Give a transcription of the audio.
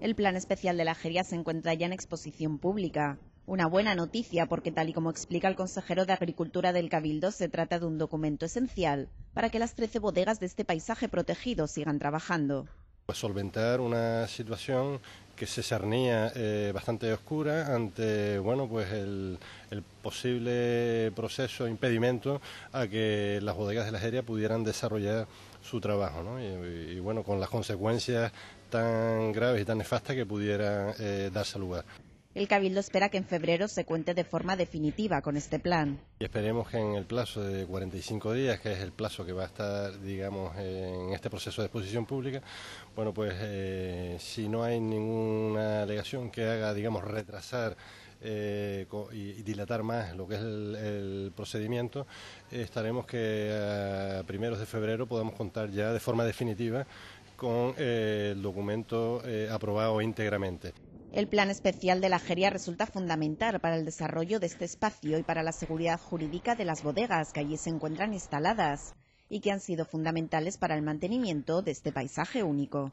El plan especial de la Jería se encuentra ya en exposición pública. Una buena noticia porque, tal y como explica el consejero de Agricultura del Cabildo, se trata de un documento esencial para que las 13 bodegas de este paisaje protegido sigan trabajando. una situación que se cernía eh, bastante oscura ante bueno pues el, posible proceso impedimento a que las bodegas de la Jeria pudieran desarrollar su trabajo ¿no? y, bueno con las consecuencias tan graves y tan nefastas que pudiera eh, darse lugar. El Cabildo espera que en febrero se cuente de forma definitiva con este plan. esperemos que en el plazo de 45 días, que es el plazo que va a estar, digamos, en este proceso de exposición pública, bueno, pues eh, si no hay ninguna alegación que haga, digamos, retrasar eh, y dilatar más lo que es el, procedimiento, estaremos que a primeros de febrero podamos contar ya de forma definitiva con eh, el documento aprobado íntegramente. El Plan Especial de la Jeria resulta fundamental para el desarrollo de este espacio y para la seguridad jurídica de las bodegas que allí se encuentran instaladas y que han sido fundamentales para el mantenimiento de este paisaje único.